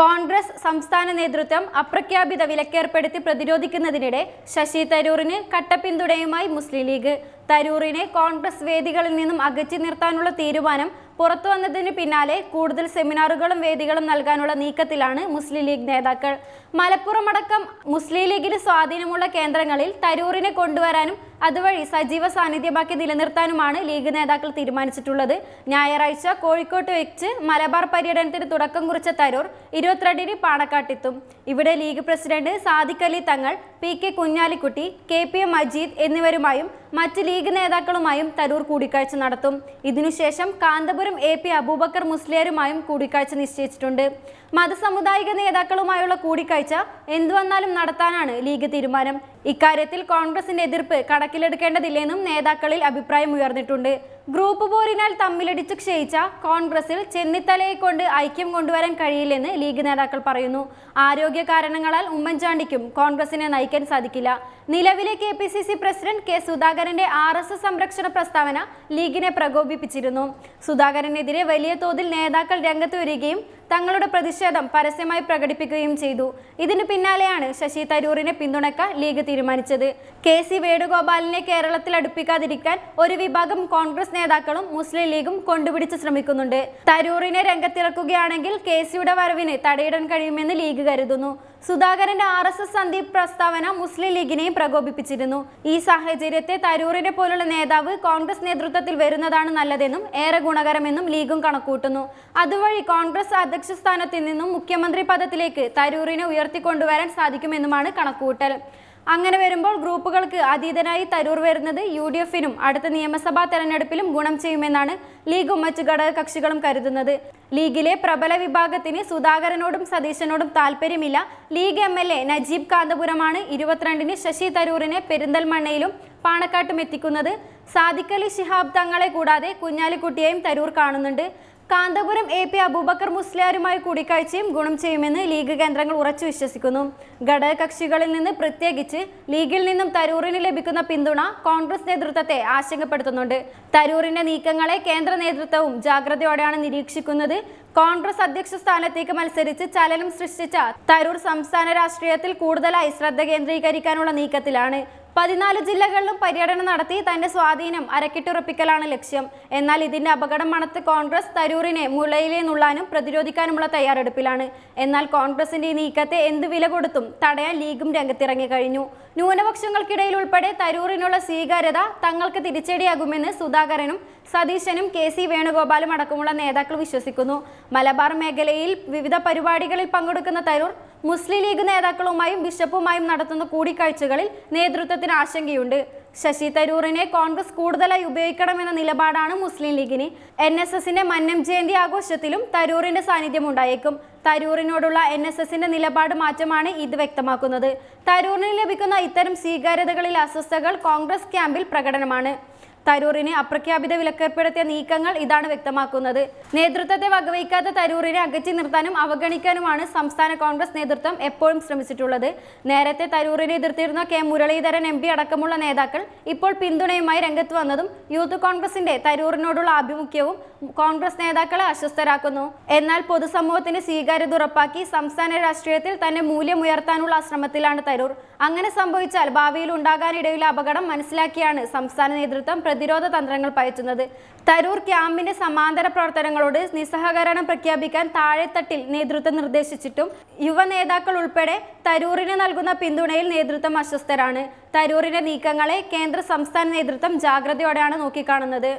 കോൺഗ്രസ് സംസ്ഥാന നേതൃത്വം അപ്രഖ്യാപിത വിലക്കേർപ്പെടുത്തി പ്രതിരോധിക്കുന്നതിനിടെ ശശി തരൂറിന് കട്ടപ്പിന്തുണയുമായി മുസ്ലിം ലീഗ് തരൂറിനെ കോൺഗ്രസ് വേദികളിൽ നിന്നും അകറ്റി നിർത്താനുള്ള തീരുമാനം പുറത്തു വന്നതിന് പിന്നാലെ കൂടുതൽ സെമിനാറുകളും വേദികളും നൽകാനുള്ള നീക്കത്തിലാണ് മുസ്ലിം ലീഗ് നേതാക്കൾ മലപ്പുറം അടക്കം മുസ്ലിം ലീഗിന് സ്വാധീനമുള്ള കേന്ദ്രങ്ങളിൽ തരൂരിനെ കൊണ്ടുവരാനും അതുവഴി സജീവ സാന്നിധ്യമാക്കി നിലനിർത്താനുമാണ് ലീഗ് നേതാക്കൾ തീരുമാനിച്ചിട്ടുള്ളത് ഞായറാഴ്ച കോഴിക്കോട്ട് വെച്ച് മലബാർ പര്യടനത്തിന് തുടക്കം കുറിച്ച തരൂർ ഇരുപത്തിരണ്ടിന് പാണക്കാട്ടെത്തും ഇവിടെ league president Sadiq Ali Thangal P K Kunhalikutty K P M Majeed എന്നിവരുമായും മറ്റ് ലീഗ് നേതാക്കളുമായും തരൂർ കൂടിക്കാഴ്ച നടത്തും ഇതിനുശേഷം കാന്തപുരം എ പി അബൂബക്കർ മുസ്ലിയാരുമായും കൂടിക്കാഴ്ച നിശ്ചയിച്ചിട്ടുണ്ട് മതസമുദായിക നേതാക്കളുമായുള്ള കൂടിക്കാഴ്ച എന്തുവന്നാലും നടത്താനാണ് ലീഗ് തീരുമാനം ഇക്കാര്യത്തിൽ കോൺഗ്രസിന്റെ എതിർപ്പ് കണക്കിലെടുക്കേണ്ടതില്ലെന്നും നേതാക്കളിൽ അഭിപ്രായം ഉയർന്നിട്ടുണ്ട് ഗ്രൂപ്പ് പോരിനാൽ തമ്മിലടിച്ച് ക്ഷയിച്ച കോൺഗ്രസിൽ ചെന്നിത്തലയെ കൊണ്ട് ഐക്യം കൊണ്ടുവരാൻ കഴിയില്ലെന്ന് ലീഗ് നേതാക്കൾ പറയുന്നു ആരോഗ്യ കാരണങ്ങളാൽ ഉമ്മൻചാണ്ടിക്കും കോൺഗ്രസിനെ നയിക്കാൻ സാധിക്കില്ല നിലവിലെ കെ പ്രസിഡന്റ് കെ സുധാകരന്റെ ആർ സംരക്ഷണ പ്രസ്താവന ലീഗിനെ പ്രകോപിപ്പിച്ചിരുന്നു സുധാകരനെതിരെ വലിയ തോതിൽ നേതാക്കൾ രംഗത്ത് വരികയും തങ്ങളുടെ പ്രതിഷേധം പരസ്യമായി പ്രകടിപ്പിക്കുകയും ചെയ്തു ഇതിനു പിന്നാലെയാണ് ശശി തരൂറിനെ പിന്തുണക്കാൻ ലീഗ് തീരുമാനിച്ചത് കെ സി വേണുഗോപാലിനെ കേരളത്തിൽ അടുപ്പിക്കാതിരിക്കാൻ ഒരു വിഭാഗം കോൺഗ്രസ് നേതാക്കളും മുസ്ലിം ലീഗും കൊണ്ടുപിടിച്ച് ശ്രമിക്കുന്നുണ്ട് തരൂറിനെ രംഗത്തിറക്കുകയാണെങ്കിൽ കെ സിയുടെ വരവിന് തടയിടാൻ കഴിയുമെന്ന് ലീഗ് കരുതുന്നു സുധാകരന്റെ ആർ എസ് എസ് സന്ദീപ് പ്രസ്താവന മുസ്ലിം ലീഗിനെയും പ്രകോപിപ്പിച്ചിരുന്നു ഈ സാഹചര്യത്തെ തരൂരിനെ പോലുള്ള നേതാവ് കോൺഗ്രസ് നേതൃത്വത്തിൽ വരുന്നതാണ് നല്ലതെന്നും ഏറെ ഗുണകരമെന്നും ലീഗും കണക്കൂട്ടുന്നു അതുവഴി കോൺഗ്രസ് അധ്യക്ഷ സ്ഥാനത്തിൽ നിന്നും മുഖ്യമന്ത്രി പദത്തിലേക്ക് തരൂരിനെ ഉയർത്തിക്കൊണ്ടുവരാൻ സാധിക്കുമെന്നുമാണ് കണക്കൂട്ടൽ അങ്ങനെ വരുമ്പോൾ ഗ്രൂപ്പുകൾക്ക് അതീതനായി തരൂർ വരുന്നത് യു ഡി എഫിനും അടുത്ത നിയമസഭാ തെരഞ്ഞെടുപ്പിലും ഗുണം ചെയ്യുമെന്നാണ് ലീഗും മറ്റു ഘടകകക്ഷികളും കരുതുന്നത് ലീഗിലെ പ്രബല വിഭാഗത്തിന് സുധാകരനോടും സതീശനോടും താല്പര്യമില്ല League M L A Najeeb കാന്തപുരമാണ് ഇരുപത്തിരണ്ടിന് ശശി തരൂറിനെ പെരിന്തൽമണ്ണയിലും പാണക്കാട്ടും എത്തിക്കുന്നത് സാദിഖലി ശിഹാബ് തങ്ങളെ കൂടാതെ കുഞ്ഞാലിക്കുട്ടിയെയും തരൂർ കാണുന്നുണ്ട് കാന്തപുരം എ പി അബൂബക്കർ മുസ്ലിയാരുമായി കൂടിക്കാഴ്ചയും ഗുണം ചെയ്യുമെന്ന് ലീഗ് കേന്ദ്രങ്ങൾ ഉറച്ചു വിശ്വസിക്കുന്നു ഘടകകക്ഷികളിൽ നിന്ന് പ്രത്യേകിച്ച് ലീഗിൽ നിന്നും തരൂറിന് ലഭിക്കുന്ന പിന്തുണ കോൺഗ്രസ് നേതൃത്വത്തെ ആശങ്കപ്പെടുത്തുന്നുണ്ട് തരൂറിന്റെ നീക്കങ്ങളെ കേന്ദ്ര നേതൃത്വവും ജാഗ്രതയോടെയാണ് നിരീക്ഷിക്കുന്നത് കോൺഗ്രസ് അധ്യക്ഷ സ്ഥാനത്തേക്ക് മത്സരിച്ച് ചലനം സൃഷ്ടിച്ച തരൂർ സംസ്ഥാന രാഷ്ട്രീയത്തിൽ കൂടുതലായി ശ്രദ്ധ കേന്ദ്രീകരിക്കാനുള്ള നീക്കത്തിലാണ് പതിനാല് ജില്ലകളിലും പര്യടനം നടത്തി തന്റെ സ്വാധീനം അരക്കിട്ടുറപ്പിക്കലാണ് ലക്ഷ്യം എന്നാൽ ഇതിന്റെ അപകടം മണത്ത് കോൺഗ്രസ് തരൂരിനെ മുളയിലെ നുള്ളാനും പ്രതിരോധിക്കാനുമുള്ള തയ്യാറെടുപ്പിലാണ് എന്നാൽ കോൺഗ്രസിന്റെ നീക്കത്തെ എന്ത് വില കൊടുത്തും തടയാൻ ലീഗും രംഗത്തിറങ്ങി കഴിഞ്ഞു ന്യൂനപക്ഷങ്ങൾക്കിടയിൽ ഉൾപ്പെടെ തരൂറിനുള്ള സ്വീകാര്യത തങ്ങൾക്ക് തിരിച്ചടിയാകുമെന്ന് സുധാകരനും സതീശനും കെ സി വേണുഗോപാലും അടക്കമുള്ള നേതാക്കൾ വിശ്വസിക്കുന്നു മലബാർ മേഖലയിൽ വിവിധ പരിപാടികളിൽ പങ്കെടുക്കുന്ന തരൂർ മുസ്ലിം ലീഗ് നേതാക്കളുമായും ബിഷപ്പുമായും നടത്തുന്ന കൂടിക്കാഴ്ചകളിൽ നേതൃത്വത്തിന് ആശങ്കയുണ്ട് ശശി തരൂറിനെ കോൺഗ്രസ് കൂടുതലായി ഉപയോഗിക്കണമെന്ന നിലപാടാണ് മുസ്ലിം ലീഗിന് എൻ എസ് എസിന്റെ മന്നം ജയന്തി ആഘോഷത്തിലും തരൂറിന്റെ സാന്നിധ്യം ഉണ്ടായേക്കും തരൂറിനോടുള്ള എൻ എസ് എസിന്റെ നിലപാട് മാറ്റമാണ് ഇത് വ്യക്തമാക്കുന്നത് തരൂറിന് ലഭിക്കുന്ന ഇത്തരം സ്വീകാര്യതകളിൽ അസ്വസ്ഥകൾ കോൺഗ്രസ് ക്യാമ്പിൽ പ്രകടനമാണ് തരൂറിന് അപ്രഖ്യാപിത വിലക്കേർപ്പെടുത്തിയ നീക്കങ്ങൾ ഇതാണ് വ്യക്തമാക്കുന്നത് നേതൃത്വത്തെ വകവയ്ക്കാത്ത തരൂറിനെ അകറ്റി നിർത്താനും അവഗണിക്കാനുമാണ് സംസ്ഥാന കോൺഗ്രസ് നേതൃത്വം എപ്പോഴും ശ്രമിച്ചിട്ടുള്ളത് നേരത്തെ തരൂറിനെ എതിർത്തിരുന്ന കെ മുരളീധരൻ എം അടക്കമുള്ള നേതാക്കൾ ഇപ്പോൾ പിന്തുണയുമായി രംഗത്ത് വന്നതും യൂത്ത് കോൺഗ്രസിന്റെ തരൂറിനോടുള്ള ആഭിമുഖ്യവും കോൺഗ്രസ് നേതാക്കളെ അസ്വസ്ഥരാക്കുന്നു എന്നാൽ പൊതുസമൂഹത്തിന് സ്വീകാര്യത ഉറപ്പാക്കി സംസ്ഥാന രാഷ്ട്രീയത്തിൽ തന്നെ മൂല്യമുയർത്താനുള്ള ശ്രമത്തിലാണ് തരൂർ അങ്ങനെ സംഭവിച്ചാൽ ഭാവിയിൽ ഉണ്ടാകാനിടയുള്ള അപകടം മനസ്സിലാക്കിയാണ് സംസ്ഥാന നേതൃത്വം പ്രതിരോധ തന്ത്രങ്ങൾ പയറ്റുന്നത് തരൂർ ക്യാമ്പിന്റെ സമാന്തര പ്രവർത്തനങ്ങളോട് നിസ്സഹകരണം പ്രഖ്യാപിക്കാൻ താഴെത്തട്ടിൽ നേതൃത്വം നിർദ്ദേശിച്ചിട്ടും യുവ നേതാക്കൾ ഉൾപ്പെടെ തരൂറിന് നൽകുന്ന പിന്തുണയിൽ നേതൃത്വം അസ്വസ്ഥരാണ് തരൂറിന്റെ നീക്കങ്ങളെ കേന്ദ്ര സംസ്ഥാന നേതൃത്വം ജാഗ്രതയോടെയാണ് നോക്കിക്കാണുന്നത്